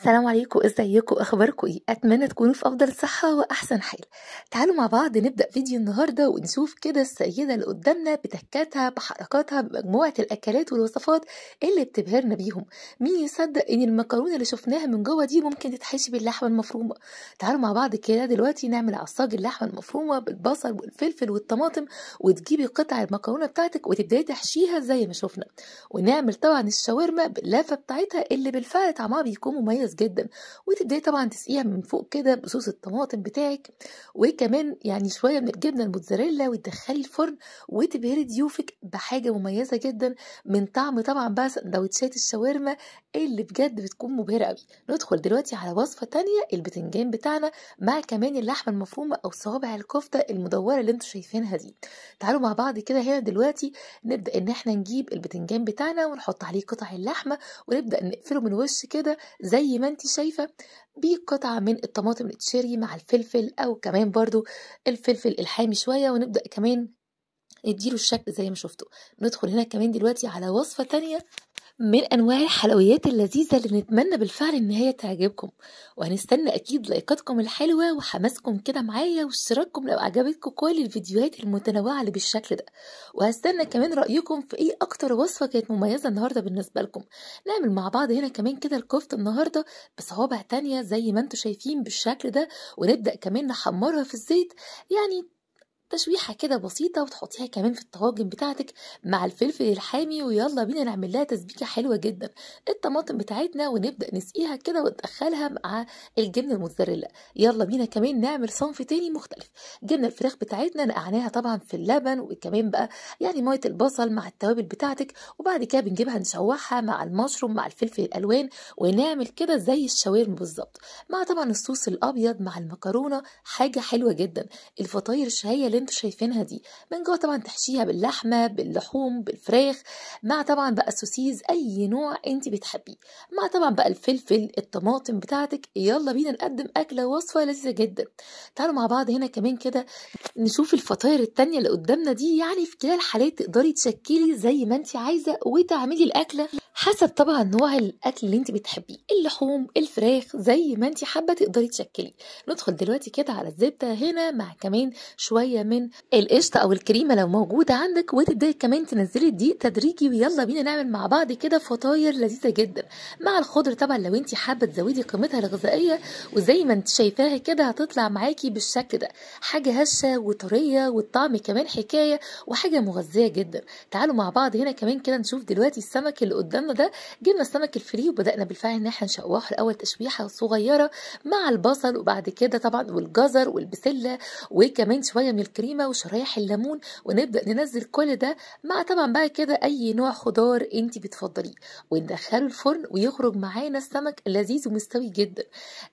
السلام عليكم ازيكم اخباركم ايه اتمنى تكونوا في افضل صحه واحسن حال تعالوا مع بعض نبدا فيديو النهارده ونشوف كده السيده اللي قدامنا بتكاتها بحركاتها بمجموعه الاكلات والوصفات اللي بتبهرنا بيهم مين يصدق ان المكرونه اللي شفناها من جوه دي ممكن تتحشي باللحمه المفرومه تعالوا مع بعض كده دلوقتي نعمل عصاج اللحمه المفرومه بالبصل والفلفل والطماطم وتجيبي قطع المكرونه بتاعتك وتبداي تحشيها زي ما شفنا ونعمل طبعا الشاورما باللافه بتاعتها اللي بالفعل طعمها بيكون مميز كويس جدا وتبداي طبعا تسقيها من فوق كده بصوص الطماطم بتاعك وكمان يعني شويه من الجبنه الموتزاريلا وتدخلي الفرن وتبهري ضيوفك بحاجه مميزه جدا من طعم طبعا بقى سندوتشات الشاورما اللي بجد بتكون مبهره قوي ندخل دلوقتي على وصفه تانية البتنجان بتاعنا مع كمان اللحمه المفرومه او صوابع الكفته المدوره اللي انتوا شايفينها دي تعالوا مع بعض كده هنا دلوقتي نبدا ان احنا نجيب البتنجان بتاعنا ونحط عليه قطع اللحمه ونبدا نقفله من وش كده زي زي ما انت شايفة بقطعة من الطماطم التشيري مع الفلفل أو كمان برضو الفلفل الحامي شوية ونبدأ كمان نديله الشكل زي ما شفتوا ندخل هنا كمان دلوقتي على وصفة تانية من أنواع الحلويات اللذيذة اللي نتمنى بالفعل إن هي تعجبكم وهنستنى أكيد لايكاتكم الحلوة وحماسكم كده معايا واشتراككم لو عجبتكم كل الفيديوهات المتنوعة اللي بالشكل ده وهستنى كمان رأيكم في إيه أكتر وصفة كانت مميزة النهاردة بالنسبة لكم نعمل مع بعض هنا كمان كده الكفتة النهاردة بصوابع تانية زي ما انتوا شايفين بالشكل ده ونبدأ كمان نحمرها في الزيت يعني تشويحه كده بسيطه وتحطيها كمان في الطواجن بتاعتك مع الفلفل الحامي ويلا بينا نعمل لها تسبيكه حلوه جدا الطماطم بتاعتنا ونبدا نسقيها كده وندخلها مع الجبنه الموتزاريلا يلا بينا كمان نعمل صنف تاني مختلف جبنه الفراخ بتاعتنا نقعناها طبعا في اللبن وكمان بقى يعني ميه البصل مع التوابل بتاعتك وبعد كده بنجيبها نشوحها مع المشروم مع الفلفل الالوان ونعمل كده زي الشاورما بالظبط مع طبعا الصوص الابيض مع المكرونه حاجه حلوه جدا الفطاير الشهيه اللي انتوا شايفينها دي من جوه طبعا تحشيها باللحمه باللحوم بالفراخ مع طبعا بقى السوسيز اي نوع انت بتحبيه مع طبعا بقى الفلفل الطماطم بتاعتك يلا بينا نقدم اكله وصفه لذيذه جدا تعالوا مع بعض هنا كمان كده نشوف الفطاير التانية اللي قدامنا دي يعني في كلا الحالات تقدري تشكلي زي ما انت عايزه وتعملي الاكله حسب طبعا نوع الاكل اللي انت بتحبيه اللحوم الفراخ زي ما انت حابه تقدري تشكلي ندخل دلوقتي كده على الزبده هنا مع كمان شويه من القشطه او الكريمه لو موجوده عندك وتبداي كمان تنزلي الدقيق تدريجي ويلا بينا نعمل مع بعض كده فطاير لذيذه جدا مع الخضر طبعا لو انت حابه تزودي قيمتها الغذائيه وزي ما انت شايفاها كده هتطلع معاكي بالشكل ده حاجه هشه وطريه والطعم كمان حكايه وحاجه مغذيه جدا تعالوا مع بعض هنا كمان كده نشوف دلوقتي السمك اللي قدامنا ده جبنا السمك الفري وبدانا بالفعل ان احنا نشوحه الاول تشويحه صغيره مع البصل وبعد كده طبعا والجزر والبسله وكمان شويه من الك الكريمه وشرايح الليمون ونبدا ننزل كل ده مع طبعا بقى كده اي نوع خضار انت بتفضليه وندخله الفرن ويخرج معانا السمك لذيذ ومستوي جدا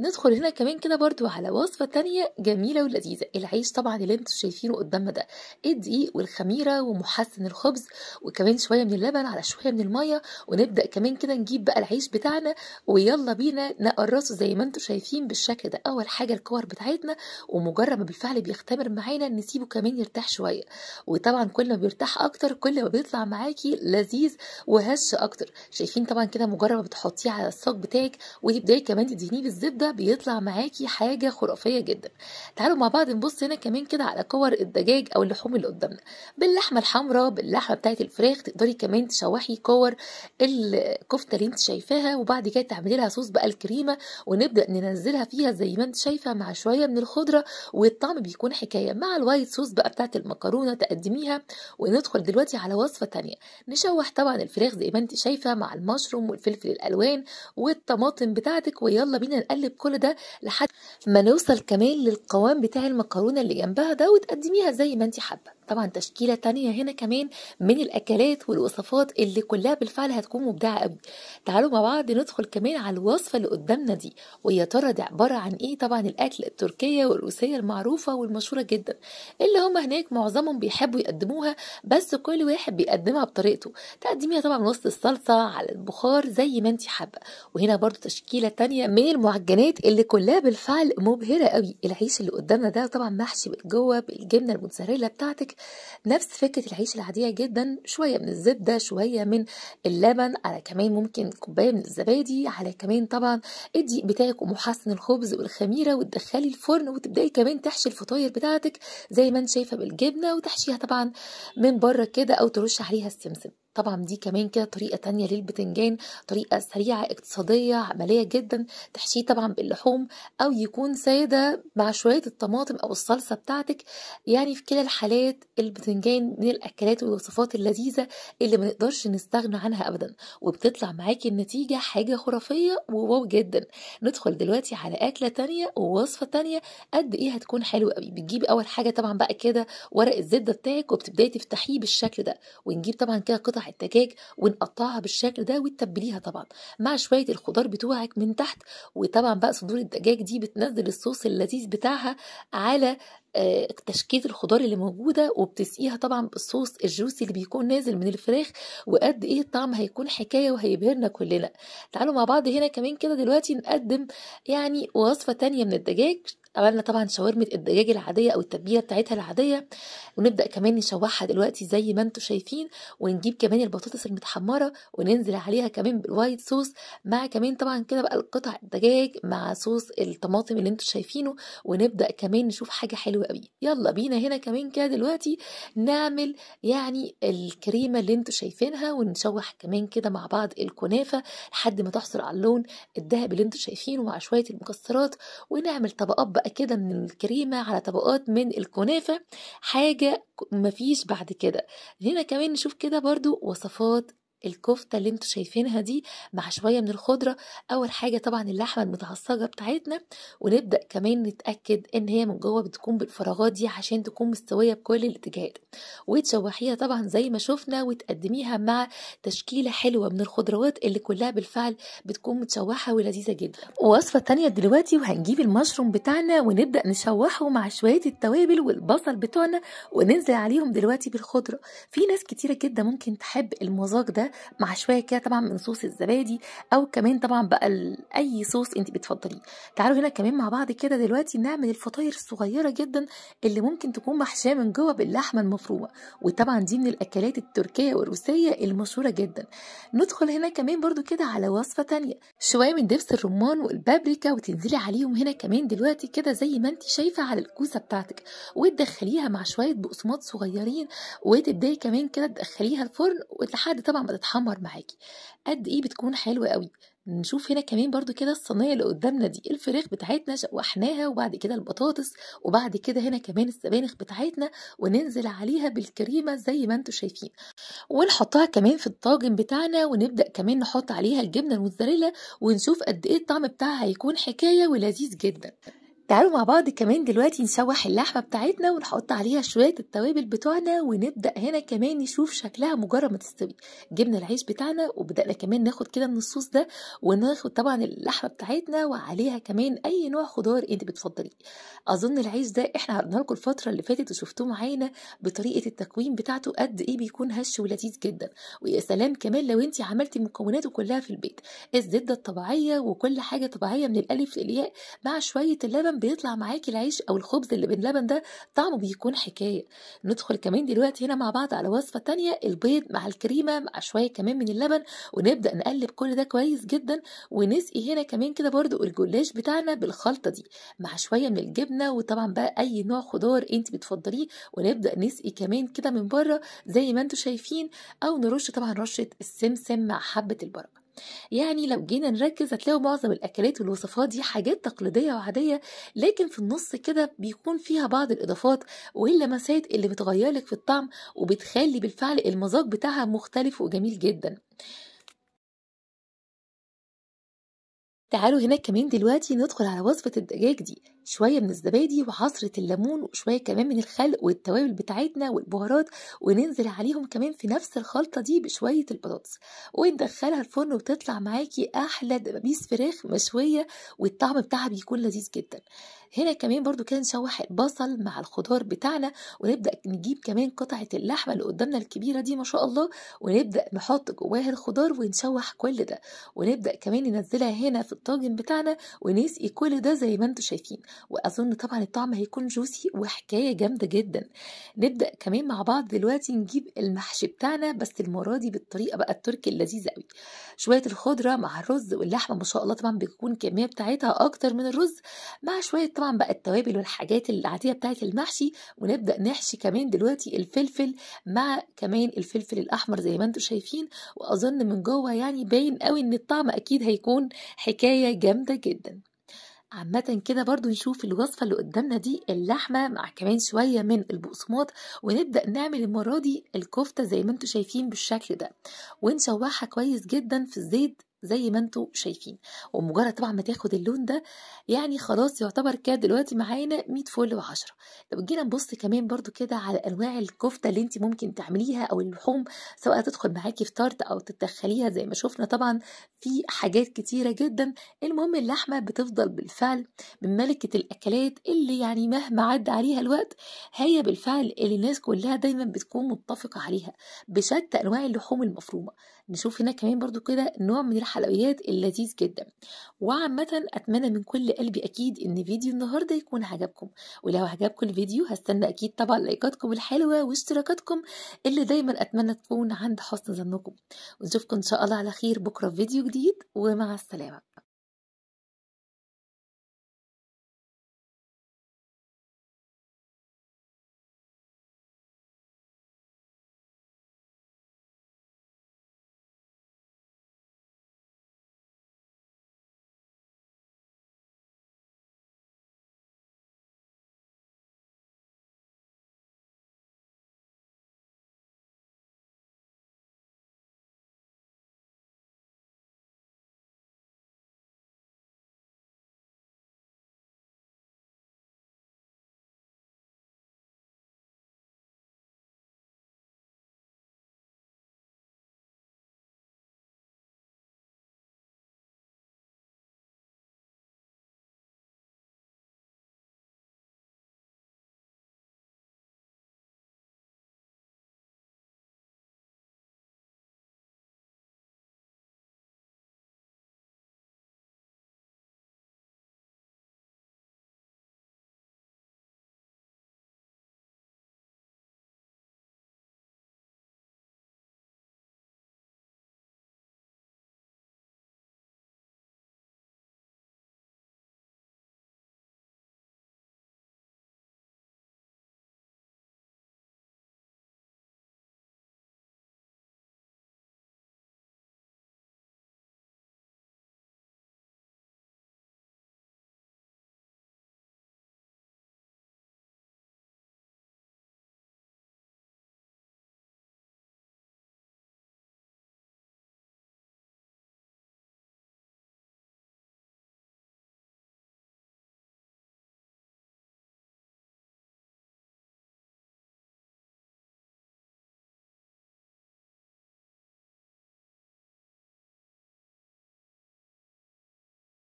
ندخل هنا كمان كده برضو على وصفه تانية جميله ولذيذه العيش طبعا اللي انتم شايفينه قدامنا ده الدقيق والخميره ومحسن الخبز وكمان شويه من اللبن على شويه من الميه ونبدا كمان كده نجيب بقى العيش بتاعنا ويلا بينا نقرصه زي ما انتم شايفين بالشكل ده اول حاجه الكور بتاعتنا ومجرد ما بالفعل بيختمر معانا نسيب تسيبه كمان يرتاح شويه وطبعا كل ما بيرتاح اكتر كل ما بيطلع معاكي لذيذ وهش اكتر شايفين طبعا كده مجرد ما بتحطيه على الصاج بتاعك وتبداي كمان تدهنيه بالزبده بيطلع معاكي حاجه خرافيه جدا تعالوا مع بعض نبص هنا كمان كده على كور الدجاج او اللحوم اللي قدامنا باللحمه الحمراء باللحمه بتاعه الفراخ تقدري كمان تشوحي كور الكفته اللي انت شايفاها وبعد كده تعملي لها صوص بقى الكريمه ونبدا ننزلها فيها زي ما انت شايفه مع شويه من الخضره والطعم بيكون حكايه مع الوايت شويه صوص بقى بتاعه المكرونه تقدميها وندخل دلوقتي على وصفه تانية نشوح طبعا الفراخ زي ما انت شايفه مع المشروم والفلفل الالوان والطماطم بتاعتك ويلا بينا نقلب كل ده لحد ما نوصل كمان للقوام بتاع المكرونه اللي جنبها ده وتقدميها زي ما انت حابه طبعا تشكيلة تانية هنا كمان من الأكلات والوصفات اللي كلها بالفعل هتكون مبدعة قوي تعالوا مع بعض ندخل كمان على الوصفة اللي قدامنا دي ويا ترى دي عبارة عن إيه طبعا الأكل التركية والروسية المعروفة والمشهورة جدا اللي هم هناك معظمهم بيحبوا يقدموها بس كل واحد بيقدمها بطريقته تقدميها طبعا من وسط الصلصة على البخار زي ما انت حابة وهنا برضو تشكيلة تانية من المعجنات اللي كلها بالفعل مبهرة قوي العيش اللي قدامنا ده طبعا محشي بالجوة بالجبنة الموتزاريلا بتاعتك نفس فكره العيش العاديه جدا شويه من الزبده شويه من اللبن على كمان ممكن كوبايه من الزبادي على كمان طبعا ادي بتاعك ومحسن الخبز والخميره وتدخلي الفرن وتبداي كمان تحشي الفطاير بتاعتك زي ما انت شايفه بالجبنه وتحشيها طبعا من بره كده او ترش عليها السمسم طبعا دي كمان كده طريقه تانية للبتنجان طريقه سريعه اقتصاديه عمليه جدا تحشيه طبعا باللحوم او يكون ساده مع شويه الطماطم او الصلصه بتاعتك يعني في كلا الحالات البتنجان من الاكلات والوصفات اللذيذه اللي ما نقدرش نستغنى عنها ابدا وبتطلع معاكي النتيجه حاجه خرافيه وواو جدا ندخل دلوقتي على اكله تانية ووصفه تانية قد ايه هتكون حلوه قوي بتجيبي اول حاجه طبعا بقى كده ورق الزبده بتاعك وبتبداي تفتحيه بالشكل ده ونجيب طبعا كده قطع الدجاج ونقطعها بالشكل ده وتتبليها طبعا مع شويه الخضار بتوعك من تحت وطبعا بقى صدور الدجاج دي بتنزل الصوص اللذيذ بتاعها على آه، تشكيل الخضار اللي موجوده وبتسقيها طبعا بالصوص الجوسي اللي بيكون نازل من الفراخ وقد ايه الطعم هيكون حكايه وهيبهرنا كلنا تعالوا مع بعض هنا كمان كده دلوقتي نقدم يعني وصفه تانية من الدجاج عملنا طبعا شاورما الدجاج العاديه او التتبيله بتاعتها العاديه ونبدا كمان نشوحها دلوقتي زي ما انتم شايفين ونجيب كمان البطاطس المتحمره وننزل عليها كمان بالوايت صوص مع كمان طبعا كده بقى القطع الدجاج مع صوص الطماطم اللي انتم شايفينه ونبدا كمان نشوف حاجه حلوه قوي يلا بينا هنا كمان كده دلوقتي نعمل يعني الكريمه اللي انتم شايفينها ونشوح كمان كده مع بعض الكنافه لحد ما تحصل على اللون الذهبي اللي انتم شايفينه مع شويه المكسرات ونعمل طبقات بقى طبقة كده من الكريمة على طبقات من الكنافة حاجة مفيش بعد كده هنا كمان نشوف كده برضو وصفات الكفته اللي انتوا شايفينها دي مع شويه من الخضره اول حاجه طبعا اللحمه المتعصجه بتاعتنا ونبدا كمان نتاكد ان هي من جوه بتكون بالفراغات دي عشان تكون مستويه بكل الاتجاهات وتشوحيها طبعا زي ما شفنا وتقدميها مع تشكيله حلوه من الخضروات اللي كلها بالفعل بتكون متشوحه ولذيذه جدا ووصفه تانية دلوقتي وهنجيب المشروم بتاعنا ونبدا نشوحه مع شويه التوابل والبصل بتوعنا وننزل عليهم دلوقتي بالخضره في ناس كتيره جدا ممكن تحب المذاق ده مع شويه كده طبعا من صوص الزبادي او كمان طبعا بقى اي صوص انت بتفضليه تعالوا هنا كمان مع بعض كده دلوقتي نعمل الفطاير الصغيره جدا اللي ممكن تكون محشاه من جوه باللحمه المفرومه وطبعا دي من الاكلات التركيه والروسيه المشهوره جدا ندخل هنا كمان برضو كده على وصفه تانية شويه من دبس الرمان والبابريكا وتنزلي عليهم هنا كمان دلوقتي كده زي ما انت شايفه على الكوسه بتاعتك وتدخليها مع شويه بقسماط صغيرين وتبداي كمان كده تدخليها الفرن لحد طبعا ما بتتحمر معاكي قد ايه بتكون حلوه قوي نشوف هنا كمان برضو كده الصينية اللي قدامنا دي الفراخ بتاعتنا شوحناها وبعد كده البطاطس وبعد كده هنا كمان السبانخ بتاعتنا وننزل عليها بالكريمة زي ما انتم شايفين ونحطها كمان في الطاجن بتاعنا ونبدأ كمان نحط عليها الجبنة الموتزاريلا ونشوف قد ايه الطعم بتاعها هيكون حكاية ولذيذ جدا تعالوا مع بعض كمان دلوقتي نشوح اللحمة بتاعتنا ونحط عليها شوية التوابل بتوعنا ونبدأ هنا كمان نشوف شكلها مجرد ما تستوي جبنا العيش بتاعنا وبدأنا كمان ناخد كده من الصوص ده وناخد طبعا اللحمة بتاعتنا وعليها كمان أي نوع خضار أنت بتفضليه أظن العيش ده إحنا عرضناه لكم الفترة اللي فاتت وشفتوه معانا بطريقة التكوين بتاعته قد إيه بيكون هش ولذيذ جدا ويا سلام كمان لو أنت عملتي مكوناته كلها في البيت الزبدة الطبيعية وكل حاجة طبيعية من الألف للياء مع شوية اللبن كمان بيطلع معاكي العيش او الخبز اللي باللبن ده طعمه بيكون حكايه ندخل كمان دلوقتي هنا مع بعض على وصفه تانية البيض مع الكريمه مع شويه كمان من اللبن ونبدا نقلب كل ده كويس جدا ونسقي هنا كمان كده برده الجلاش بتاعنا بالخلطه دي مع شويه من الجبنه وطبعا بقى اي نوع خضار انت بتفضليه ونبدا نسقي كمان كده من بره زي ما انتم شايفين او نرش طبعا رشه السمسم مع حبه البركه يعني لو جينا نركز هتلاقوا معظم الاكلات والوصفات دي حاجات تقليديه وعاديه لكن في النص كده بيكون فيها بعض الاضافات واللمسات اللي بتغير لك في الطعم وبتخلي بالفعل المذاق بتاعها مختلف وجميل جدا تعالوا هنا كمان دلوقتي ندخل على وصفة الدجاج دي شويه من الزبادي وعصره الليمون وشويه كمان من الخل والتوابل بتاعتنا والبهارات وننزل عليهم كمان في نفس الخلطه دي بشويه البطاطس وندخلها الفرن وتطلع معاكي احلى دبابيس فراخ مشويه والطعم بتاعها بيكون لذيذ جدا هنا كمان برضو كان نشوح البصل مع الخضار بتاعنا ونبدا نجيب كمان قطعه اللحمه اللي قدامنا الكبيره دي ما شاء الله ونبدا نحط جواها الخضار ونشوح كل ده ونبدا كمان ننزلها هنا في الطاجن بتاعنا ونسقي كل ده زي ما انتم شايفين واظن طبعا الطعم هيكون جوسي وحكايه جامده جدا نبدا كمان مع بعض دلوقتي نجيب المحشي بتاعنا بس المره دي بالطريقه بقى التركي اللذيذه قوي شويه الخضره مع الرز واللحمه ما شاء الله طبعا بيكون الكميه بتاعتها اكتر من الرز مع شويه طبعا بقى التوابل والحاجات العاديه بتاعت المحشي ونبدا نحشي كمان دلوقتي الفلفل مع كمان الفلفل الاحمر زي ما انتم شايفين واظن من جوه يعني باين قوي ان الطعم اكيد هيكون حكايه جامده جدا عامة كده برضو نشوف الوصفة اللي قدامنا دي اللحمة مع كمان شوية من البقسماط ونبدأ نعمل المرة دي الكفتة زي ما انتوا شايفين بالشكل ده ونشوحها كويس جدا في الزيت زي ما انتم شايفين ومجرد طبعا ما تاخد اللون ده يعني خلاص يعتبر كده دلوقتي معانا 100 فل و10 لو جينا نبص كمان برضو كده على انواع الكفته اللي انت ممكن تعمليها او اللحوم سواء تدخل معاكي في طارت او تتدخليها زي ما شفنا طبعا في حاجات كتيره جدا المهم اللحمه بتفضل بالفعل من ملكه الاكلات اللي يعني مهما عدى عليها الوقت هي بالفعل اللي الناس كلها دايما بتكون متفقه عليها بشتى انواع اللحوم المفرومه نشوف هنا كمان برضو كده نوع من الحلويات اللذيذ جدا وعامة أتمنى من كل قلبي أكيد إن فيديو النهاردة يكون عجبكم ولو عجبكم الفيديو هستنى أكيد طبعا لايكاتكم الحلوة واشتراكاتكم اللي دايما أتمنى تكون عند حسن ظنكم ونشوفكم إن شاء الله على خير بكرة في فيديو جديد ومع السلامة